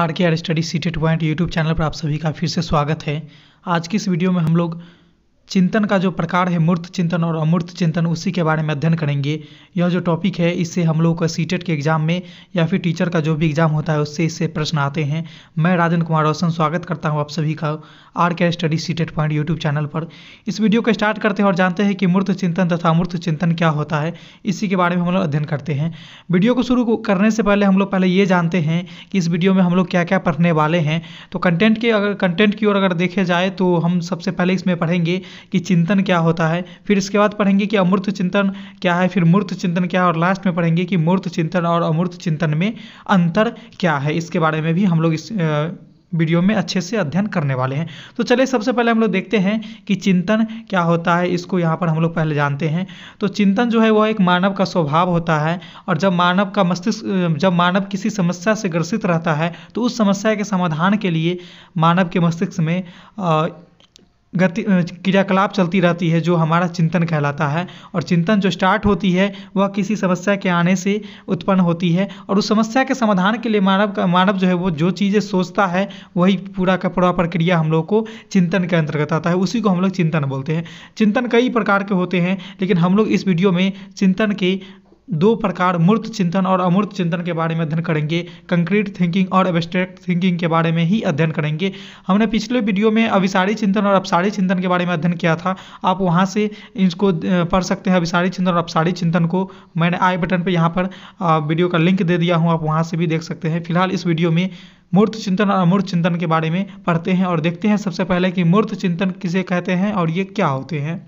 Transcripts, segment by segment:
are K R study CTET point YouTube channel पर आप सभी का फिर से स्वागत है आज की इस वीडियो में हम लोग चिंतन का जो प्रकार है मूर्त चिंतन और अमूर्त चिंतन उसी के बारे में अध्ययन करेंगे यह जो टॉपिक है इससे हम लोग का सीटेट के एग्जाम में या फिर टीचर का जो भी एग्जाम होता है उससे इससे प्रश्न आते हैं मैं राजन कुमार रोशन स्वागत करता हूं आप सभी का R K study CTET point YouTube channel पर इस वीडियो को स्टार्ट करते हैं और जानते हैं कि मूर्त चिंतन तथा अमूर्त चिंतन क्या होता है इसी के बारे में हम लोग अध्ययन करते हैं वीडियो को शुरू करने से पहले हम लोग पहले ये जानते हैं कि इस वीडियो में हम लोग क्या क्या पढ़ने वाले हैं तो कंटेंट के अगर कंटेंट की ओर अगर देखे जाए तो हम सबसे पहले इसमें पढ़ेंगे कि चिंतन क्या होता है फिर इसके बाद पढ़ेंगे कि अमूर्त चिंतन क्या है फिर मूर्त चिंतन क्या है और लास्ट में पढ़ेंगे कि मूर्त चिंतन और अमूर्त चिंतन में अंतर क्या है इसके बारे में भी हम लोग इस वीडियो में अच्छे से अध्ययन करने वाले हैं तो चलिए सबसे पहले हम लोग देखते हैं कि चिंतन क्या होता है इसको यहाँ पर हम लोग पहले जानते हैं तो चिंतन जो है वह एक मानव का स्वभाव होता है और जब मानव का मस्तिष्क जब मानव किसी समस्या से ग्रसित रहता है तो उस समस्या के समाधान के लिए मानव के मस्तिष्क में आ, गति क्रियाकलाप चलती रहती है जो हमारा चिंतन कहलाता है और चिंतन जो स्टार्ट होती है वह किसी समस्या के आने से उत्पन्न होती है और उस समस्या के समाधान के लिए मानव का मानव जो है वो जो चीज़ें सोचता है वही पूरा का पूरा प्रक्रिया हम लोग को चिंतन के अंतर्गत आता है उसी को हम लोग चिंतन बोलते हैं चिंतन कई प्रकार के होते हैं लेकिन हम लोग इस वीडियो में चिंतन के दो प्रकार मूर्त चिंतन और अमूर्त चिंतन के बारे में अध्ययन करेंगे कंक्रीट थिंकिंग और एबस्ट्रैक्ट थिंकिंग के बारे में ही अध्ययन करेंगे हमने पिछले वीडियो में अविसारी चिंतन और अपसारी चिंतन के बारे में अध्ययन किया था आप वहाँ से इसको पढ़ सकते हैं अभिसारी चिंतन और अपसारी चिंतन को मैंने आई बटन पर यहाँ पर वीडियो का लिंक दे दिया हूँ आप वहाँ से भी देख सकते हैं फिलहाल इस वीडियो में मूर्त चिंतन और अमूर्त चिंतन के बारे में पढ़ते हैं और देखते हैं सबसे पहले कि मूर्त चिंतन किसे कहते हैं और ये क्या होते हैं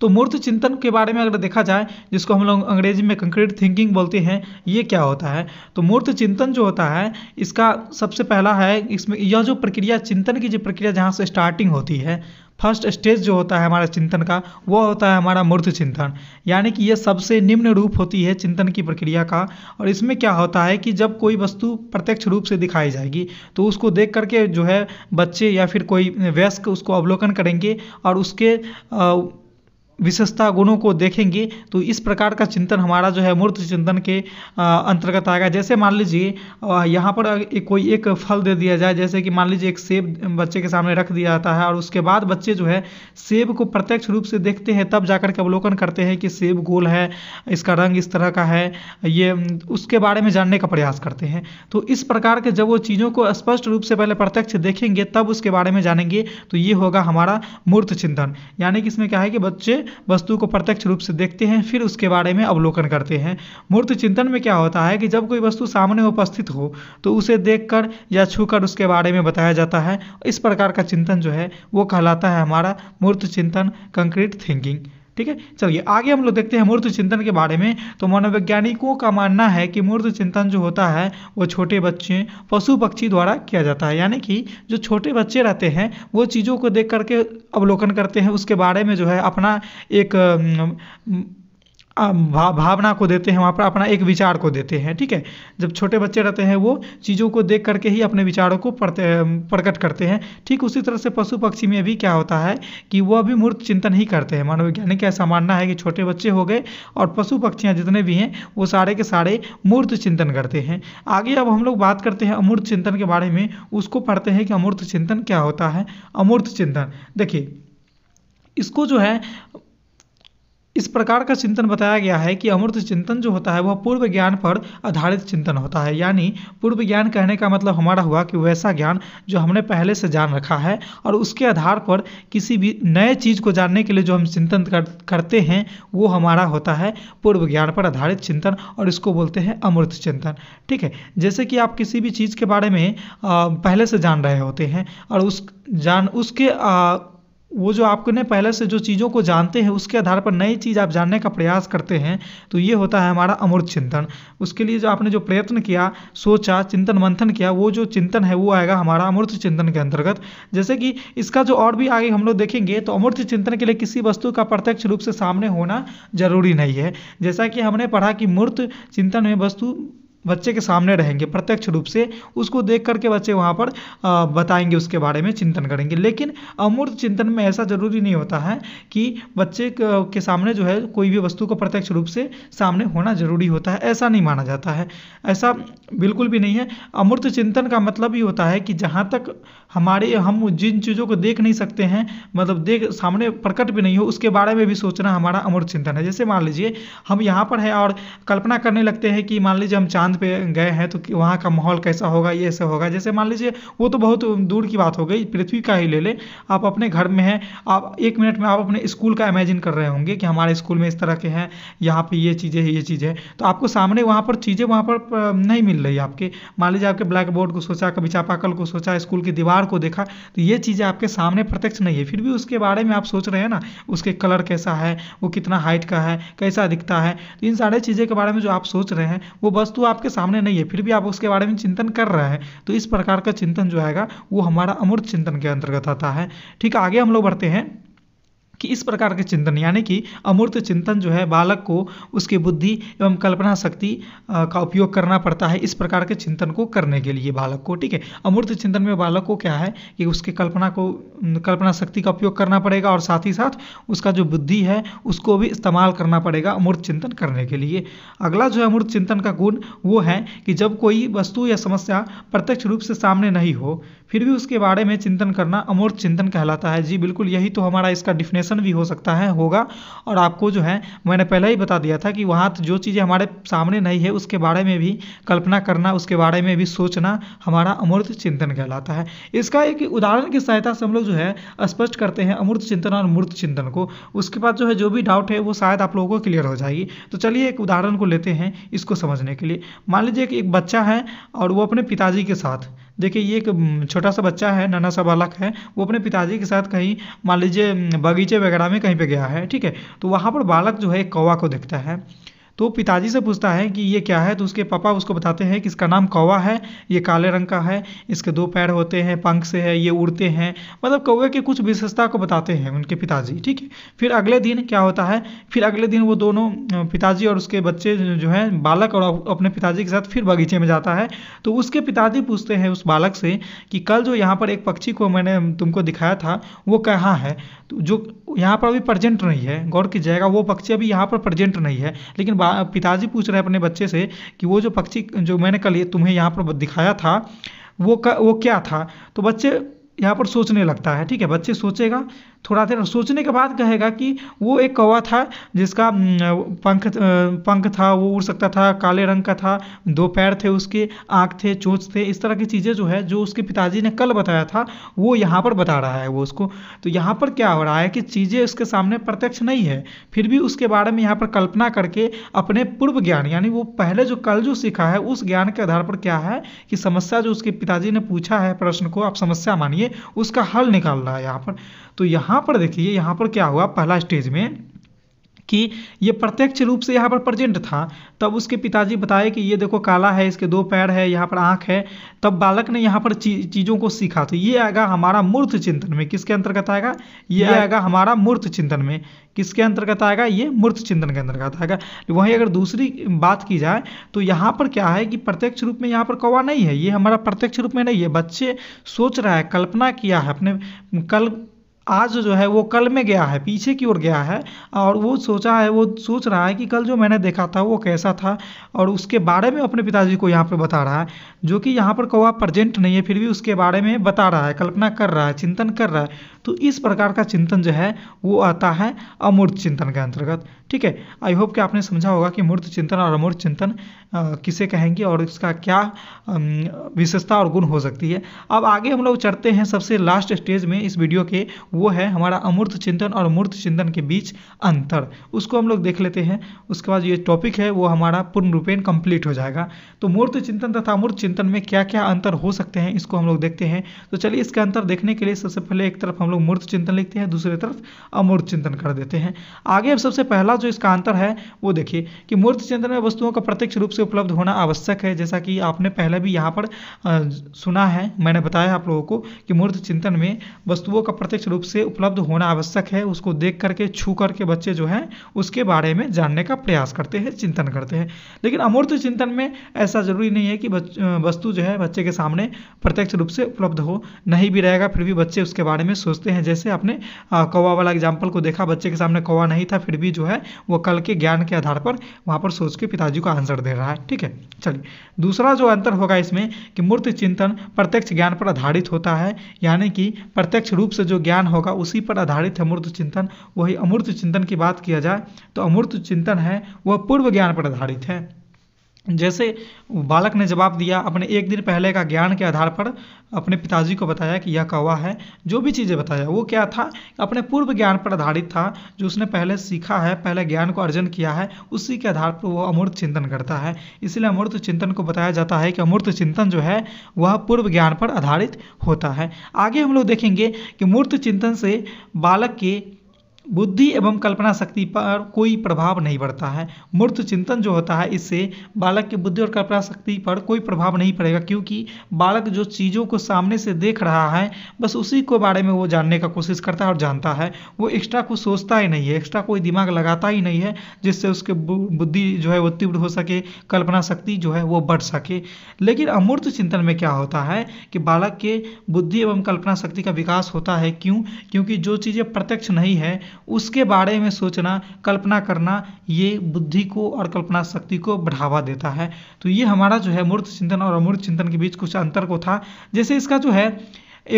तो मूर्त चिंतन के बारे में अगर देखा जाए जिसको हम लोग अंग्रेजी में कंक्रीट थिंकिंग बोलते हैं ये क्या होता है तो मूर्त चिंतन जो होता है इसका सबसे पहला है इसमें यह जो प्रक्रिया चिंतन की जो प्रक्रिया जहाँ से स्टार्टिंग होती है फर्स्ट स्टेज जो होता है हमारा चिंतन का वो होता है हमारा मूर्त चिंतन यानी कि यह सबसे निम्न रूप होती है चिंतन की प्रक्रिया का और इसमें क्या होता है कि जब कोई वस्तु प्रत्यक्ष रूप से दिखाई जाएगी तो उसको देख करके जो है बच्चे या फिर कोई वयस्क उसको अवलोकन करेंगे और उसके आ, विशेषता गुणों को देखेंगे तो इस प्रकार का चिंतन हमारा जो है मूर्त चिंतन के अंतर्गत आएगा जैसे मान लीजिए यहाँ पर एक कोई एक फल दे दिया जाए जैसे कि मान लीजिए एक सेब बच्चे के सामने रख दिया जाता है और उसके बाद बच्चे जो है सेब को प्रत्यक्ष रूप से देखते हैं तब जाकर के अवलोकन करते हैं कि सेब गोल है इसका रंग इस तरह का है ये उसके बारे में जानने का प्रयास करते हैं तो इस प्रकार के जब वो चीज़ों को स्पष्ट रूप से पहले प्रत्यक्ष देखेंगे तब उसके बारे में जानेंगे तो ये होगा हमारा मूर्त चिंतन यानी कि इसमें क्या है कि बच्चे वस्तु को प्रत्यक्ष रूप से देखते हैं फिर उसके बारे में अवलोकन करते हैं मूर्त चिंतन में क्या होता है कि जब कोई वस्तु सामने उपस्थित हो तो उसे कर या छूकर उसके बारे में बताया जाता है इस प्रकार का चिंतन जो है वो कहलाता है हमारा मूर्त चिंतन कंक्रीट थिंकिंग ठीक है चलिए आगे हम लोग देखते हैं मूर्त चिंतन के बारे में तो मनोवैज्ञानिकों का मानना है कि मूर्त चिंतन जो होता है वो छोटे बच्चे पशु पक्षी द्वारा किया जाता है यानी कि जो छोटे बच्चे रहते हैं वो चीज़ों को देख करके अवलोकन करते हैं उसके बारे में जो है अपना एक भावना को देते हैं वहाँ पर अपना एक विचार को देते हैं ठीक है जब छोटे बच्चे रहते हैं वो चीज़ों को देख करके ही अपने विचारों को प्रकट करते हैं ठीक उसी तरह से पशु पक्षी में भी क्या होता है कि वह अभी मूर्त चिंतन ही करते हैं का ऐसा मानना है कि छोटे बच्चे हो गए और पशु पक्षियाँ जितने भी हैं वो सारे के सारे मूर्त चिंतन करते हैं आगे अब हम लोग बात करते हैं अमूर्त चिंतन के बारे में उसको पढ़ते हैं कि अमूर्त चिंतन क्या होता है अमूर्त चिंतन देखिए इसको जो है इस प्रकार का चिंतन बताया गया है कि अमृत चिंतन जो होता है वह पूर्व ज्ञान पर आधारित चिंतन होता है यानी पूर्व ज्ञान कहने का मतलब हमारा हुआ कि वैसा ज्ञान जो हमने पहले से जान रखा है और उसके आधार पर किसी भी नए चीज़ को जानने के लिए जो हम चिंतन कर, करते हैं वो हमारा होता है पूर्व ज्ञान पर आधारित चिंतन और इसको बोलते हैं अमृत चिंतन ठीक है जैसे कि आप किसी भी चीज़ के बारे में पहले से जान रहे होते हैं और उस जान उसके आ, वो जो आपको ने पहले से जो चीज़ों को जानते हैं उसके आधार पर नई चीज़ आप जानने का प्रयास करते हैं तो ये होता है हमारा अमूर्त चिंतन उसके लिए जो आपने जो प्रयत्न किया सोचा चिंतन मंथन किया वो जो चिंतन है वो आएगा हमारा अमूर्त चिंतन के अंतर्गत जैसे कि इसका जो और भी आगे हम लोग देखेंगे तो अमूर्त चिंतन के लिए किसी वस्तु का प्रत्यक्ष रूप से सामने होना जरूरी नहीं है जैसा कि हमने पढ़ा कि मूर्त चिंतन में वस्तु बच्चे के सामने रहेंगे प्रत्यक्ष रूप से उसको देख करके बच्चे वहाँ पर बताएंगे उसके बारे में चिंतन करेंगे लेकिन अमूर्त चिंतन में ऐसा जरूरी नहीं होता है कि बच्चे के सामने जो है कोई भी वस्तु को प्रत्यक्ष रूप से सामने होना जरूरी होता है ऐसा नहीं माना जाता है ऐसा बिल्कुल भी नहीं है अमूर्त चिंतन का मतलब ये होता है कि जहाँ तक हमारे हम जिन चीज़ों को देख नहीं सकते हैं मतलब देख सामने प्रकट भी नहीं हो उसके बारे में भी सोचना हमारा अमूर्त चिंतन है जैसे मान लीजिए हम यहाँ पर हैं और कल्पना करने लगते हैं कि मान लीजिए हम चांद चांद पे गए हैं तो वहाँ का माहौल कैसा होगा ये ऐसा होगा जैसे मान लीजिए वो तो बहुत दूर की बात हो गई पृथ्वी का ही ले लें आप अपने घर में हैं आप एक मिनट में आप अपने स्कूल का इमेजिन कर रहे होंगे कि हमारे स्कूल में इस तरह के हैं यहाँ पर ये चीज़ें ये चीज़ है तो आपको सामने वहाँ पर चीज़ें वहाँ पर नहीं मिल रही आपके मान लीजिए आपके ब्लैक बोर्ड को सोचा कभी चापाकल को सोचा स्कूल की दीवार को देखा तो ये चीज़ें आपके सामने प्रत्यक्ष नहीं है फिर भी उसके बारे में आप सोच रहे हैं ना उसके कलर कैसा है वो कितना हाइट का है कैसा दिखता है तो इन सारे चीज़ें के बारे में जो आप सोच रहे हैं वो वस्तु आप आपके सामने नहीं है फिर भी आप उसके बारे में चिंतन कर रहे हैं तो इस प्रकार का चिंतन जो है वो हमारा अमूर्त चिंतन के अंतर्गत आता है ठीक आगे हम लोग बढ़ते हैं कि इस प्रकार के चिंतन यानी कि अमूर्त चिंतन जो है बालक को उसकी बुद्धि एवं कल्पना शक्ति का उपयोग करना पड़ता है इस प्रकार के चिंतन को करने के लिए बालक को ठीक है अमूर्त चिंतन में बालक को क्या है कि उसके कल्पना को कल्पना शक्ति का उपयोग करना पड़ेगा और साथ ही साथ उसका जो बुद्धि है उसको भी इस्तेमाल करना पड़ेगा अमूर्त चिंतन करने के लिए अगला जो है अमूर्त चिंतन का गुण वो है कि जब कोई वस्तु या समस्या प्रत्यक्ष रूप से सामने नहीं हो फिर भी उसके बारे में चिंतन करना अमूर्त चिंतन कहलाता है जी बिल्कुल यही तो हमारा इसका डिफिनेशन भी हो सकता है होगा और आपको जो है मैंने पहले ही बता दिया था कि वहाँ तो जो चीज़ें हमारे सामने नहीं है उसके बारे में भी कल्पना करना उसके बारे में भी सोचना हमारा अमूर्त चिंतन कहलाता है इसका एक उदाहरण की सहायता से हम लोग जो है स्पष्ट करते हैं अमूर्त चिंतन और मूर्त चिंतन को उसके बाद जो है जो भी डाउट है वो शायद आप लोगों को क्लियर हो जाएगी तो चलिए एक उदाहरण को लेते हैं इसको समझने के लिए मान लीजिए कि एक बच्चा है और वो अपने पिताजी के साथ देखिए ये एक छोटा सा बच्चा है नाना सा बालक है वो अपने पिताजी के साथ कहीं मान लीजिए बगीचे वगैरह में कहीं पे गया है ठीक है तो वहाँ पर बालक जो है कौवा को देखता है तो पिताजी से पूछता है कि ये क्या है तो उसके पापा उसको बताते हैं कि इसका नाम कौवा है ये काले रंग का है इसके दो पैर होते हैं पंख से है ये उड़ते हैं मतलब कौवे की कुछ विशेषता को बताते हैं उनके पिताजी ठीक है फिर अगले दिन क्या होता है फिर अगले दिन वो दोनों पिताजी और उसके बच्चे जो है बालक और अपने पिताजी के साथ फिर बगीचे में जाता है तो उसके पिताजी पूछते हैं उस बालक से कि कल जो यहाँ पर एक पक्षी को मैंने तुमको दिखाया था वो कहाँ है तो जो यहाँ पर अभी प्रजेंट नहीं है गौर की जाएगा वो पक्षी अभी यहाँ पर प्रजेंट नहीं है लेकिन पिता पिताजी पूछ रहे हैं अपने बच्चे से कि वो जो पक्षी जो मैंने कल तुम्हें यहाँ पर दिखाया था वो क, वो क्या था तो बच्चे यहाँ पर सोचने लगता है ठीक है बच्चे सोचेगा थोड़ा देर सोचने के बाद कहेगा कि वो एक कौवा था जिसका पंख पंख था वो उड़ सकता था काले रंग का था दो पैर थे उसके आँख थे चोंच थे इस तरह की चीज़ें जो है जो उसके पिताजी ने कल बताया था वो यहाँ पर बता रहा है वो उसको तो यहाँ पर क्या हो रहा है कि चीज़ें उसके सामने प्रत्यक्ष नहीं है फिर भी उसके बारे में यहाँ पर कल्पना करके अपने पूर्व ज्ञान यानी वो पहले जो कल जो सीखा है उस ज्ञान के आधार पर क्या है कि समस्या जो उसके पिताजी ने पूछा है प्रश्न को आप समस्या मानिए उसका हल निकाल रहा है यहाँ पर तो यहाँ यहाँ पर देखिए यहाँ पर क्या हुआ पहला स्टेज में कि ये प्रत्यक्ष रूप से यहाँ पर प्रजेंट था तब उसके पिताजी बताए कि ये देखो काला है इसके दो पैर है यहाँ पर आँख है तब बालक ने यहाँ पर ची, चीज़ों को सीखा तो ये आएगा हमारा मूर्त चिंतन में किसके अंतर्गत आएगा ये आएगा हमारा मूर्त चिंतन में किसके अंतर्गत आएगा ये मूर्त चिंतन के अंतर्गत आएगा वहीं अगर दूसरी बात की जाए तो यहाँ पर क्या है कि प्रत्यक्ष रूप में यहाँ पर कौवा नहीं है ये हमारा प्रत्यक्ष रूप में नहीं है बच्चे सोच रहा है कल्पना किया है अपने कल आज जो है वो कल में गया है पीछे की ओर गया है और वो सोचा है वो सोच रहा है कि कल जो मैंने देखा था वो कैसा था और उसके बारे में अपने पिताजी को यहाँ पर बता रहा है जो कि यहाँ पर कौआ प्रजेंट नहीं है फिर भी उसके बारे में बता रहा है कल्पना कर रहा है चिंतन कर रहा है तो इस प्रकार का चिंतन जो है वो आता है अमूर्त चिंतन के अंतर्गत ठीक है आई होप कि आपने समझा होगा कि मूर्त चिंतन और अमूर्त चिंतन किसे कहेंगे और इसका क्या विशेषता और गुण हो सकती है अब आगे हम लोग चढ़ते हैं सबसे लास्ट स्टेज में इस वीडियो के वो है हमारा अमूर्त चिंतन और मूर्त चिंतन के बीच अंतर उसको हम लोग देख लेते हैं उसके बाद ये टॉपिक है वो हमारा पूर्ण रूपेण कंप्लीट हो जाएगा तो मूर्त चिंतन तथा अमूर्त चिंतन में क्या क्या अंतर हो सकते हैं इसको हम लोग देखते हैं तो चलिए इसका अंतर देखने के लिए सबसे पहले एक तरफ हम लोग मूर्त चिंतन लिखते हैं दूसरी तरफ अमूर्त चिंतन कर देते हैं आगे अब सबसे पहला जो इसका अंतर है वो देखिए कि मूर्त चिंतन में वस्तुओं का प्रत्यक्ष रूप से उपलब्ध होना आवश्यक है जैसा कि आपने पहले भी यहाँ पर सुना है मैंने बताया आप लोगों को कि मूर्त चिंतन में वस्तुओं का प्रत्यक्ष रूप से उपलब्ध होना आवश्यक है उसको देख करके छू करके बच्चे जो हैं उसके बारे में जानने का प्रयास करते हैं चिंतन करते हैं लेकिन अमूर्त चिंतन में ऐसा ज़रूरी नहीं है कि वस्तु जो है बच्चे के सामने प्रत्यक्ष रूप से उपलब्ध हो नहीं भी रहेगा फिर भी बच्चे उसके बारे में सोचते हैं जैसे आपने कौवा वाला एग्जाम्पल को देखा बच्चे के सामने कौवा नहीं था फिर भी जो है वो कल के ज्ञान के आधार पर वहाँ पर सोच के पिताजी को आंसर दे रहा है ठीक है चलिए दूसरा जो अंतर होगा इसमें कि मूर्त चिंतन प्रत्यक्ष ज्ञान पर आधारित होता है यानी कि प्रत्यक्ष रूप से जो ज्ञान होगा उसी पर आधारित है मूर्त चिंतन वही अमूर्त चिंतन की बात किया जाए तो अमूर्त चिंतन है वह पूर्व ज्ञान पर आधारित है जैसे बालक ने जवाब दिया अपने एक दिन पहले का ज्ञान के आधार पर अपने पिताजी को बताया कि यह कौवा है जो भी चीज़ें बताया वो क्या था अपने पूर्व ज्ञान पर आधारित था जो उसने पहले सीखा है पहले ज्ञान को अर्जन किया है उसी के आधार पर वो अमूर्त चिंतन करता है इसलिए अमूर्त चिंतन को बताया जाता है कि अमूर्त चिंतन जो है वह पूर्व ज्ञान पर आधारित होता है आगे हम लोग देखेंगे कि मूर्त चिंतन से बालक के बुद्धि एवं कल्पना शक्ति पर कोई प्रभाव नहीं पड़ता है मूर्त चिंतन जो होता है इससे बालक की बुद्धि और कल्पना शक्ति पर कोई प्रभाव नहीं पड़ेगा क्योंकि बालक जो चीज़ों को सामने से देख रहा है बस उसी को बारे में वो जानने का कोशिश करता है और जानता है वो एक्स्ट्रा कुछ सोचता ही नहीं है एक्स्ट्रा कोई दिमाग लगाता ही नहीं है जिससे उसके बुद्धि जो है वो तीव्र हो सके कल्पना शक्ति जो है वो बढ़ सके लेकिन अमूर्त चिंतन में क्या होता है कि बालक के बुद्धि एवं कल्पना शक्ति का विकास होता है क्यों क्योंकि जो चीज़ें प्रत्यक्ष नहीं है उसके बारे में सोचना कल्पना करना ये बुद्धि को और कल्पना शक्ति को बढ़ावा देता है तो ये हमारा जो है मूर्त चिंतन और अमूर्त चिंतन के बीच कुछ अंतर को था जैसे इसका जो है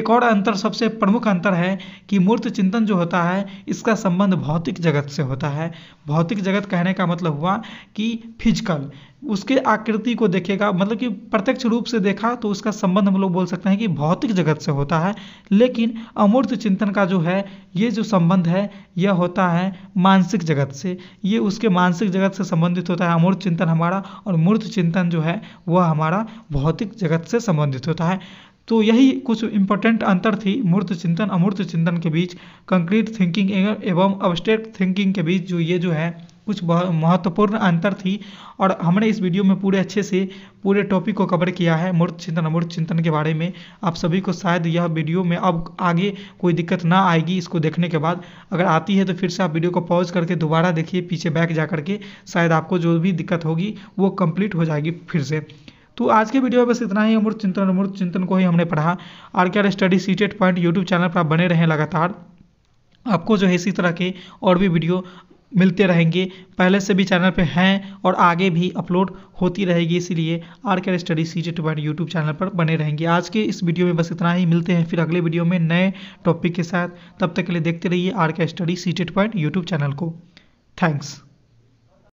एक और अंतर सबसे प्रमुख अंतर है कि मूर्त चिंतन जो होता है इसका संबंध भौतिक जगत से होता है भौतिक जगत कहने का मतलब हुआ कि फिजिकल उसके आकृति को देखेगा मतलब कि प्रत्यक्ष रूप से देखा तो उसका संबंध हम लोग बोल सकते हैं कि भौतिक जगत से होता है लेकिन अमूर्त चिंतन का जो है ये जो संबंध है यह होता है मानसिक जगत से ये उसके मानसिक जगत से संबंधित होता है अमूर्त चिंतन हमारा और मूर्त चिंतन जो है वह हमारा भौतिक जगत से संबंधित होता है तो यही कुछ इंपॉर्टेंट अंतर थी मूर्त चिंतन अमूर्त चिंतन के बीच कंक्रीट थिंकिंग एवं अब्स्ट्रैक्ट थिंकिंग के बीच जो ये जो है कुछ महत्वपूर्ण अंतर थी और हमने इस वीडियो में पूरे अच्छे से पूरे टॉपिक को कवर किया है मूर्त चिंतन अमूर्त चिंतन के बारे में आप सभी को शायद यह वीडियो में अब आगे कोई दिक्कत ना आएगी इसको देखने के बाद अगर आती है तो फिर से आप वीडियो को पॉज करके दोबारा देखिए पीछे बैक जा करके शायद आपको जो भी दिक्कत होगी वो कंप्लीट हो जाएगी फिर से तो आज के वीडियो में बस इतना ही अमृत चिंतन अमृत चिंतन को ही हमने पढ़ा R K R study CTET point YouTube channel पर आप बने रहें लगातार आपको जो है इसी तरह के और भी वीडियो मिलते रहेंगे पहले से भी चैनल पे हैं और आगे भी अपलोड होती रहेगी इसीलिए R K R study CTET point YouTube channel पर बने रहेंगे आज के इस वीडियो में बस इतना ही मिलते हैं फिर अगले वीडियो में नए टॉपिक के साथ तब तक के लिए देखते रहिए R K study CTET point YouTube channel को थैंक्स